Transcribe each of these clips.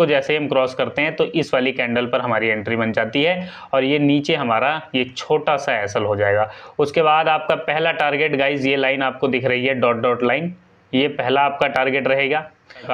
इसको जैसे हम क्रॉस करते हैं तो इस वाली कैंडल पर हमारी एंट्री बन जाती है और ये नीचे हमारा ये छोटा सा एसल हो जाएगा उसके बाद आपका पहला टारगेट गाइज ये लाइन आपको दिख रही है डॉट डॉट लाइन ये पहला आपका टारगेट रहेगा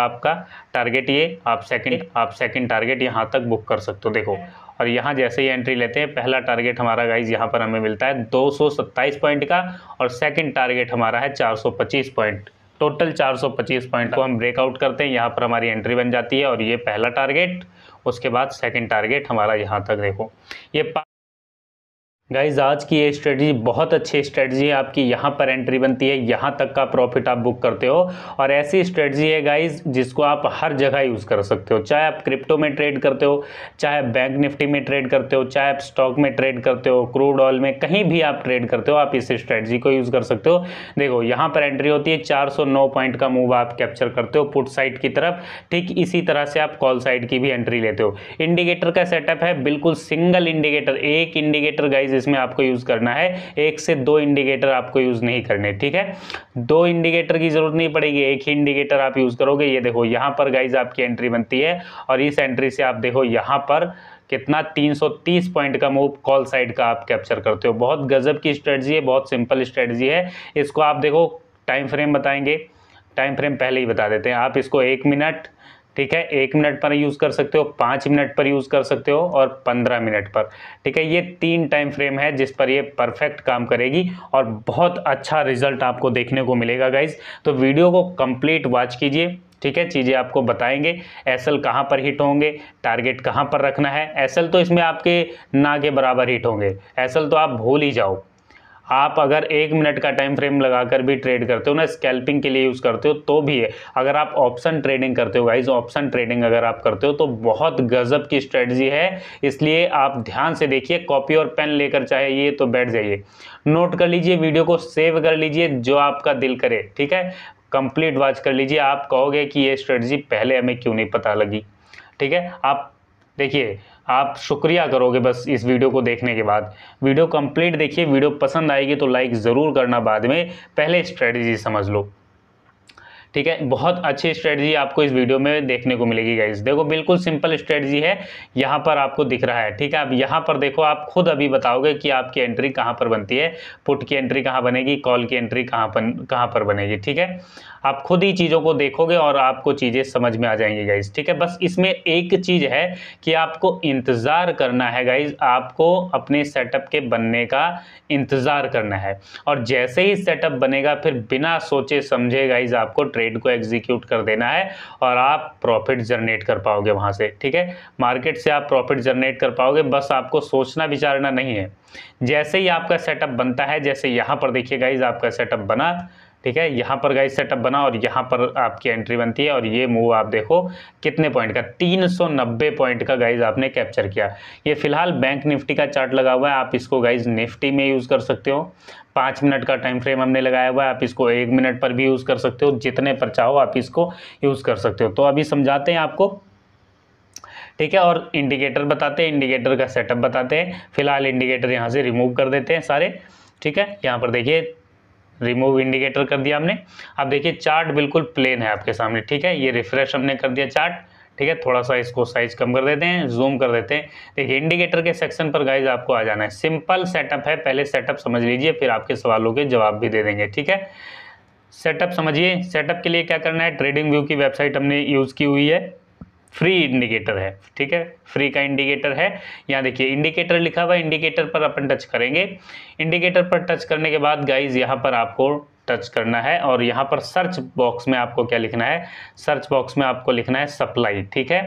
आपका टारगेट ये आप सेकंड आप सेकंड टारगेट यहाँ तक बुक कर सकते हो देखो और यहाँ जैसे ही एंट्री लेते हैं पहला टारगेट हमारा गाइज यहाँ पर हमें मिलता है 227 पॉइंट का और सेकंड टारगेट हमारा है 425 पॉइंट टोटल 425 पॉइंट को हम ब्रेकआउट करते हैं यहाँ पर हमारी एंट्री बन जाती है और ये पहला टारगेट उसके बाद सेकंड टारगेट हमारा यहाँ तक देखो ये गाइज आज की ये स्ट्रेटजी बहुत अच्छी स्ट्रेटजी है आपकी यहाँ पर एंट्री बनती है यहाँ तक का प्रॉफिट आप बुक करते हो और ऐसी स्ट्रेटजी है गाइज जिसको आप हर जगह यूज़ कर सकते हो चाहे आप क्रिप्टो में ट्रेड करते हो चाहे आप बैंक निफ्टी में ट्रेड करते हो चाहे आप स्टॉक में ट्रेड करते हो क्रूड ऑयल में कहीं भी आप ट्रेड करते हो आप इस स्ट्रेटजी को यूज़ कर सकते हो देखो यहाँ पर एंट्री होती है चार पॉइंट का मूव आप कैप्चर करते हो पुट साइड की तरफ ठीक इसी तरह से आप कॉल साइड की भी एंट्री लेते हो इंडिकेटर का सेटअप है बिल्कुल सिंगल इंडिकेटर एक इंडिकेटर गाइज इसमें आपको यूज़ करना है एक से दो इंडिकेटर आपको यूज़ नहीं करने ठीक है दो इंडिकेटर की ज़रूरत नहीं पड़ेगी एक ही इंडिकेटर आप यूज़ करोगे ये देखो यहां पर गाइज आपकी एंट्री बनती है और इस एंट्री से आप देखो यहां पर कितना 330 पॉइंट का मूव कॉल साइड का आप कैप्चर करते हो बहुत गजब की स्ट्रेटजी है बहुत सिंपल स्ट्रेटजी है इसको आप देखो टाइम फ्रेम बताएंगे टाइम फ्रेम पहले ही बता देते हैं आप इसको एक मिनट ठीक है एक मिनट पर यूज़ कर सकते हो पाँच मिनट पर यूज़ कर सकते हो और पंद्रह मिनट पर ठीक है ये तीन टाइम फ्रेम है जिस पर ये परफेक्ट काम करेगी और बहुत अच्छा रिजल्ट आपको देखने को मिलेगा गाइज तो वीडियो को कंप्लीट वॉच कीजिए ठीक है चीज़ें आपको बताएंगे एस एल कहाँ पर हिट होंगे टारगेट कहाँ पर रखना है एस एल तो इसमें आपके ना के बराबर हिट होंगे एस एल तो आप भूल ही जाओ आप अगर एक मिनट का टाइम फ्रेम लगाकर भी ट्रेड करते हो ना स्कैल्पिंग के लिए यूज़ करते हो तो भी है अगर आप ऑप्शन ट्रेडिंग करते हो गाइज ऑप्शन ट्रेडिंग अगर आप करते हो तो बहुत गजब की स्ट्रेटजी है इसलिए आप ध्यान से देखिए कॉपी और पेन लेकर चाहे ये तो बैठ जाइए नोट कर लीजिए वीडियो को सेव कर लीजिए जो आपका दिल करे ठीक है कंप्लीट वॉच कर लीजिए आप कहोगे कि ये स्ट्रेटजी पहले हमें क्यों नहीं पता लगी ठीक है आप देखिए आप शुक्रिया करोगे बस इस वीडियो को देखने के बाद वीडियो कंप्लीट देखिए वीडियो पसंद आएगी तो लाइक ज़रूर करना बाद में पहले स्ट्रेटजी समझ लो ठीक है बहुत अच्छी स्ट्रेटजी आपको इस वीडियो में देखने को मिलेगी गाइज देखो बिल्कुल सिंपल स्ट्रेटजी है यहाँ पर आपको दिख रहा है ठीक है अब यहाँ पर देखो आप खुद अभी बताओगे कि आपकी एंट्री कहाँ पर बनती है पुट की एंट्री कहाँ बनेगी कॉल की एंट्री कहाँ पर कहाँ पर बनेगी ठीक है आप खुद ही चीज़ों को देखोगे और आपको चीज़ें समझ में आ जाएंगी गाइज ठीक है बस इसमें एक चीज़ है कि आपको इंतज़ार करना है गाइज आपको अपने सेटअप के बनने का इंतज़ार करना है और जैसे ही सेटअप बनेगा फिर बिना सोचे समझे गाइज आपको ट्रेड को एग्जीक्यूट कर देना है और आप प्रॉफिट जनरेट कर पाओगे वहाँ से ठीक है मार्केट से आप प्रॉफिट जनरेट कर पाओगे बस आपको सोचना विचारना नहीं है जैसे ही आपका सेटअप बनता है जैसे यहाँ पर देखिए गाइज आपका सेटअप बना ठीक है यहाँ पर गाइस सेटअप बना और यहाँ पर आपकी एंट्री बनती है और ये मूव आप देखो कितने पॉइंट का 390 पॉइंट का गाइस आपने कैप्चर किया ये फिलहाल बैंक निफ्टी का चार्ट लगा हुआ है आप इसको गाइस निफ्टी में यूज़ कर सकते हो पाँच मिनट का टाइम फ्रेम हमने लगाया हुआ है आप इसको एक मिनट पर भी यूज़ कर सकते हो जितने पर चाहो आप इसको यूज़ कर सकते हो तो अभी समझाते हैं आपको ठीक है और इंडिकेटर बताते हैं इंडिकेटर का सेटअप बताते हैं फिलहाल इंडिकेटर यहाँ से रिमूव कर देते हैं सारे ठीक है यहाँ पर देखिए रिमूव इंडिकेटर कर दिया हमने अब देखिए चार्ट बिल्कुल प्लेन है आपके सामने ठीक है ये रिफ्रेश हमने कर दिया चार्ट ठीक है थोड़ा सा इसको साइज कम कर देते हैं जूम कर देते हैं देखिए इंडिकेटर के सेक्शन पर गाइज आपको आ जाना है सिंपल सेटअप है पहले सेटअप समझ लीजिए फिर आपके सवालों के जवाब भी दे देंगे ठीक है सेटअप समझिए सेटअप के लिए क्या करना है ट्रेडिंग व्यू की वेबसाइट हमने यूज़ की हुई है फ्री इंडिकेटर है ठीक है फ्री का इंडिकेटर है यहाँ देखिए इंडिकेटर लिखा हुआ इंडिकेटर पर अपन टच करेंगे इंडिकेटर पर टच करने के बाद गाइज यहाँ पर आपको टच करना है और यहाँ पर सर्च बॉक्स में आपको क्या लिखना है सर्च बॉक्स में आपको लिखना है सप्लाई ठीक है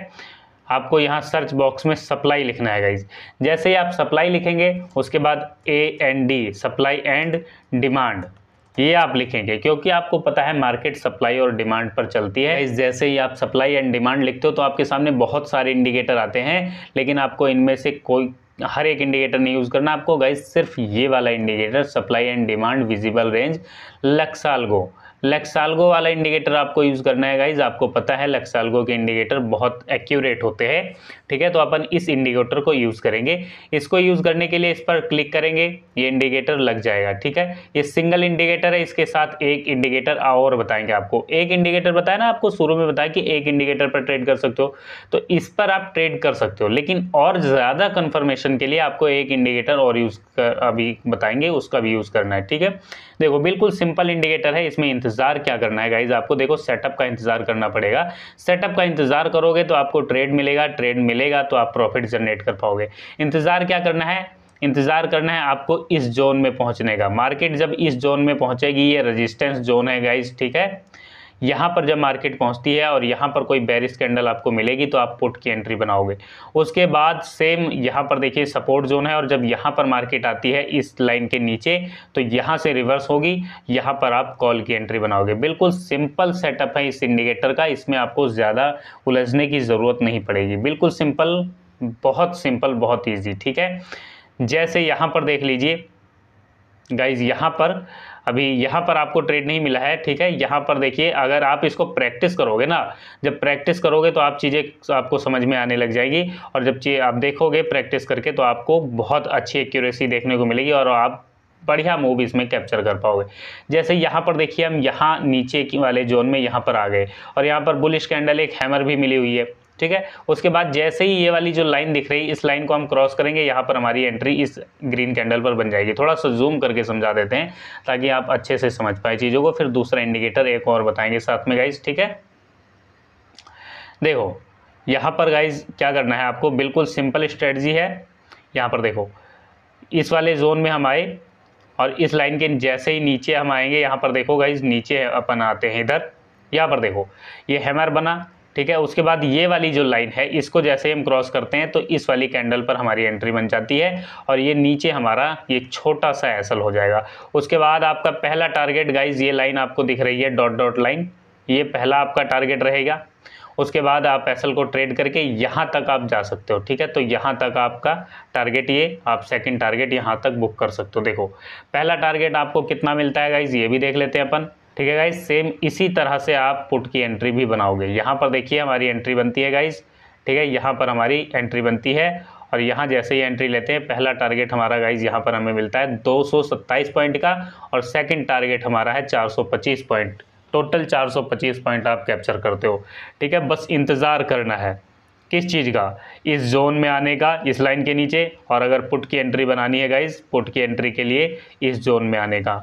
आपको यहाँ सर्च बॉक्स में सप्लाई लिखना है गाइज जैसे ही आप सप्लाई लिखेंगे उसके बाद A and D supply and demand ये आप लिखेंगे क्योंकि आपको पता है मार्केट सप्लाई और डिमांड पर चलती है इस जैसे ही आप सप्लाई एंड डिमांड लिखते हो तो आपके सामने बहुत सारे इंडिकेटर आते हैं लेकिन आपको इनमें से कोई हर एक इंडिकेटर नहीं यूज़ करना आपको गाइज सिर्फ ये वाला indicator supply and demand visible range LuxAlgo LuxAlgo वाला इंडिकेटर आपको यूज़ करना है गाइज आपको पता है लेक्सालगो के इंडिकेटर बहुत एक्यूरेट होते हैं ठीक है तो अपन इस इंडिकेटर को यूज़ करेंगे इसको यूज़ करने के लिए इस पर क्लिक करेंगे ये इंडिकेटर लग जाएगा ठीक है ये सिंगल इंडिकेटर है इसके साथ एक इंडिकेटर और बताएंगे आपको एक इंडिकेटर बताया ना आपको शुरू में बताया कि एक इंडिकेटर पर ट्रेड कर सकते हो तो इस पर आप ट्रेड कर सकते हो लेकिन और ज़्यादा कन्फर्मेशन के लिए आपको एक इंडिकेटर और यूज़ अभी बताएंगे उसका भी यूज़ करना है ठीक है देखो बिल्कुल सिंपल इंडिकेटर है इसमें इंतज़ार क्या करना है गाइज आपको देखो सेटअप का इंतज़ार करना पड़ेगा सेटअप का इंतज़ार करोगे तो आपको ट्रेड मिलेगा ट्रेड मिलेगा तो आप प्रॉफिट जनरेट कर पाओगे इंतज़ार क्या करना है इंतज़ार करना है आपको इस जोन में पहुंचने का मार्केट जब इस जोन में पहुंचेगी ये रेजिस्टेंस जोन है गाइज ठीक है यहाँ पर जब मार्केट पहुँचती है और यहाँ पर कोई बैरिस कैंडल आपको मिलेगी तो आप पुट की एंट्री बनाओगे उसके बाद सेम यहाँ पर देखिए सपोर्ट जोन है और जब यहाँ पर मार्केट आती है इस लाइन के नीचे तो यहाँ से रिवर्स होगी यहाँ पर आप कॉल की एंट्री बनाओगे बिल्कुल सिंपल सेटअप है इस इंडिकेटर का इसमें आपको ज़्यादा उलझने की ज़रूरत नहीं पड़ेगी बिल्कुल सिंपल बहुत सिंपल बहुत ईजी ठीक है जैसे यहाँ पर देख लीजिए गाइज यहाँ पर अभी यहाँ पर आपको ट्रेड नहीं मिला है ठीक है यहाँ पर देखिए अगर आप इसको प्रैक्टिस करोगे ना जब प्रैक्टिस करोगे तो आप चीज़ें आपको समझ में आने लग जाएगी और जब आप देखोगे प्रैक्टिस करके तो आपको बहुत अच्छी एक्यूरेसी देखने को मिलेगी और आप बढ़िया मूव इसमें कैप्चर कर पाओगे जैसे यहाँ पर देखिए हम यहाँ नीचे की वाले जोन में यहाँ पर आ गए और यहाँ पर बुलिश कैंडल एक हैमर भी मिली हुई है ठीक है उसके बाद जैसे ही ये वाली जो लाइन दिख रही है इस लाइन को हम क्रॉस करेंगे यहाँ पर हमारी एंट्री इस ग्रीन कैंडल पर बन जाएगी थोड़ा सा जूम करके समझा देते हैं ताकि आप अच्छे से समझ पाए चीज़ों को फिर दूसरा इंडिकेटर एक और बताएंगे साथ में गाइज ठीक है देखो यहाँ पर गाइज क्या करना है आपको बिल्कुल सिंपल स्ट्रेटजी है यहाँ पर देखो इस वाले जोन में हम आए और इस लाइन के जैसे ही नीचे हम आएंगे यहाँ पर देखो गाइज नीचे अपन आते हैं इधर यहाँ पर देखो ये हैमर बना ठीक है उसके बाद ये वाली जो लाइन है इसको जैसे हम क्रॉस करते हैं तो इस वाली कैंडल पर हमारी एंट्री बन जाती है और ये नीचे हमारा ये छोटा सा एसल हो जाएगा उसके बाद आपका पहला टारगेट गाइज ये लाइन आपको दिख रही है डॉट डॉट लाइन ये पहला आपका टारगेट रहेगा उसके बाद आप एसल को ट्रेड करके यहाँ तक आप जा सकते हो ठीक है तो यहाँ तक आपका टारगेट ये आप सेकंड टारगेट यहाँ तक बुक कर सकते हो देखो पहला टारगेट आपको कितना मिलता है गाइज ये भी देख लेते हैं अपन ठीक है गाइज सेम इसी तरह से आप पुट की एंट्री भी बनाओगे यहाँ पर देखिए हमारी एंट्री बनती है गाइज ठीक है यहाँ पर हमारी एंट्री बनती है और यहाँ जैसे ही एंट्री लेते हैं पहला टारगेट हमारा गाइज यहाँ पर हमें मिलता है 227 पॉइंट का और सेकंड टारगेट हमारा है 425 पॉइंट टोटल 425 पॉइंट आप कैप्चर करते हो ठीक है बस इंतज़ार करना है किस चीज़ का इस जोन में आने का इस लाइन के नीचे और अगर पुट की एंट्री बनानी है गाइज पुट की एंट्री के लिए इस जोन में आने का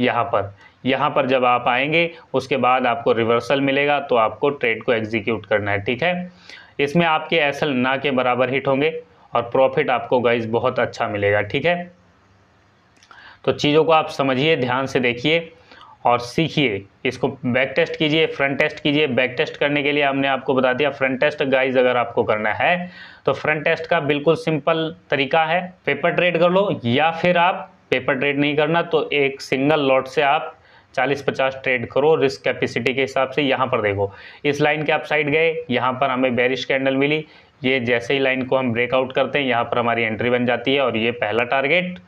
यहाँ पर यहाँ पर जब आप आएंगे उसके बाद आपको रिवर्सल मिलेगा तो आपको ट्रेड को एग्जीक्यूट करना है ठीक है इसमें आपके एसल ना के बराबर हिट होंगे और प्रॉफिट आपको गाइज बहुत अच्छा मिलेगा ठीक है तो चीज़ों को आप समझिए ध्यान से देखिए और सीखिए इसको बैक टेस्ट कीजिए फ्रंट टेस्ट कीजिए बैक टेस्ट करने के लिए हमने आपको बता दिया फ्रंट टेस्ट गाइज अगर आपको करना है तो फ्रंट टेस्ट का बिल्कुल सिंपल तरीका है पेपर ट्रेड कर लो या फिर आप पेपर ट्रेड नहीं करना तो एक सिंगल लॉट से आप 40-50 ट्रेड करो रिस्क कैपेसिटी के हिसाब से यहाँ पर देखो इस लाइन के आप साइड गए यहाँ पर हमें बैरिश कैंडल मिली ये जैसे ही लाइन को हम ब्रेकआउट करते हैं यहाँ पर हमारी एंट्री बन जाती है और ये पहला टारगेट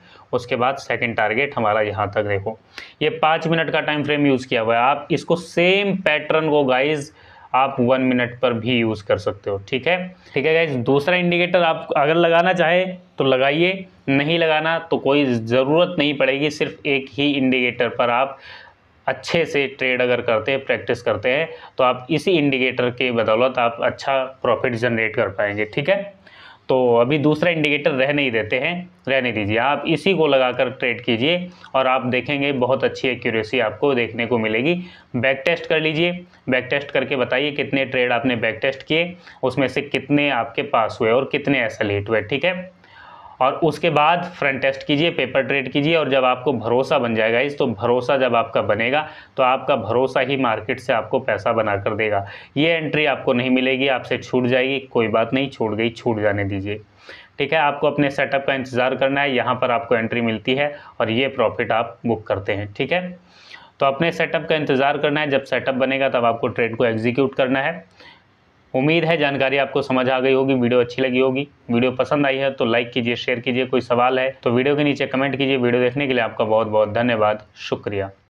उसके बाद सेकंड टारगेट हमारा यहाँ तक देखो ये पाँच मिनट का टाइम फ्रेम यूज़ किया हुआ है आप इसको सेम पैटर्न को गाइज़ आप वन मिनट पर भी यूज़ कर सकते हो ठीक है ठीक है गाइज दूसरा इंडिकेटर आप अगर लगाना चाहे तो लगाइए नहीं लगाना तो कोई ज़रूरत नहीं पड़ेगी सिर्फ एक ही इंडिकेटर पर आप अच्छे से ट्रेड अगर करते हैं प्रैक्टिस करते हैं तो आप इसी इंडिकेटर के बदौलत आप अच्छा प्रॉफिट जनरेट कर पाएंगे ठीक है तो अभी दूसरा इंडिकेटर रह नहीं देते हैं रहने दीजिए आप इसी को लगाकर ट्रेड कीजिए और आप देखेंगे बहुत अच्छी एक्यूरेसी आपको देखने को मिलेगी बैक टेस्ट कर लीजिए बैक टेस्ट करके बताइए कितने ट्रेड आपने बैक टेस्ट किए उसमें से कितने आपके पास हुए और कितने ऐसा लेट हुए ठीक है और उसके बाद फ्रंट टेस्ट कीजिए पेपर ट्रेड कीजिए और जब आपको भरोसा बन जाएगा इस तो भरोसा जब आपका बनेगा तो आपका भरोसा ही मार्केट से आपको पैसा बना कर देगा ये एंट्री आपको नहीं मिलेगी आपसे छूट जाएगी कोई बात नहीं छूट गई छूट जाने दीजिए ठीक है आपको अपने सेटअप का इंतज़ार करना है यहाँ पर आपको एंट्री मिलती है और ये प्रॉफिट आप बुक करते हैं ठीक है तो अपने सेटअप का इंतज़ार करना है जब सेटअप बनेगा तब आपको ट्रेड को एग्जीक्यूट करना है उम्मीद है जानकारी आपको समझ आ गई होगी वीडियो अच्छी लगी होगी वीडियो पसंद आई है तो लाइक कीजिए शेयर कीजिए कोई सवाल है तो वीडियो के नीचे कमेंट कीजिए वीडियो देखने के लिए आपका बहुत बहुत धन्यवाद शुक्रिया